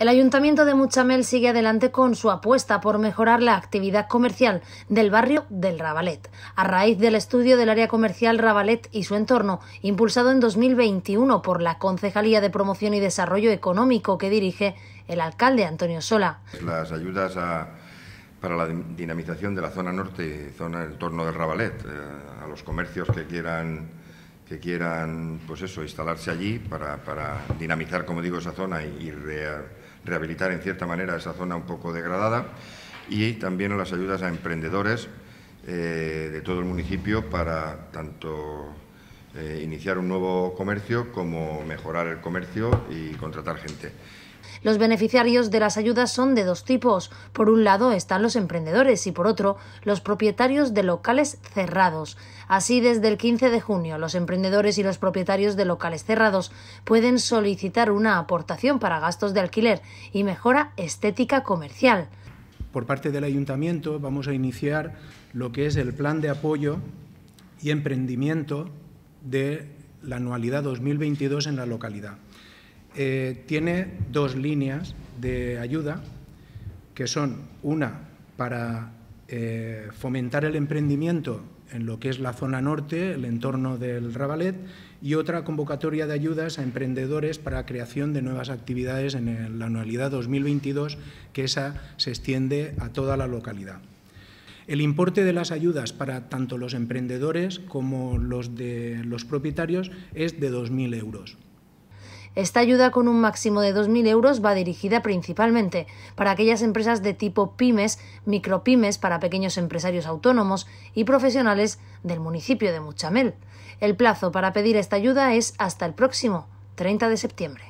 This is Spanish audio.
El Ayuntamiento de Muchamel sigue adelante con su apuesta por mejorar la actividad comercial del barrio del Rabalet, a raíz del estudio del área comercial Rabalet y su entorno, impulsado en 2021 por la Concejalía de Promoción y Desarrollo Económico que dirige el alcalde Antonio Sola. Las ayudas para la dinamización de la zona norte zona del entorno del Rabalet, eh, a los comercios que quieran que quieran pues eso instalarse allí para, dinamizar como digo esa zona y, rehabilitar en cierta manera esa zona un poco degradada y también las ayudas a emprendedores eh, de todo el municipio para tanto eh, iniciar un nuevo comercio como mejorar el comercio y contratar gente. Los beneficiarios de las ayudas son de dos tipos. Por un lado están los emprendedores y por otro los propietarios de locales cerrados. Así, desde el 15 de junio, los emprendedores y los propietarios de locales cerrados pueden solicitar una aportación para gastos de alquiler y mejora estética comercial. Por parte del ayuntamiento vamos a iniciar lo que es el plan de apoyo y emprendimiento de la anualidad 2022 en la localidad. Eh, tiene dos líneas de ayuda, que son una para eh, fomentar el emprendimiento en lo que es la zona norte, el entorno del Rabalet, y otra convocatoria de ayudas a emprendedores para creación de nuevas actividades en la anualidad 2022, que esa se extiende a toda la localidad. El importe de las ayudas para tanto los emprendedores como los de los propietarios es de 2.000 euros. Esta ayuda con un máximo de 2.000 euros va dirigida principalmente para aquellas empresas de tipo pymes, micropymes para pequeños empresarios autónomos y profesionales del municipio de Muchamel. El plazo para pedir esta ayuda es hasta el próximo 30 de septiembre.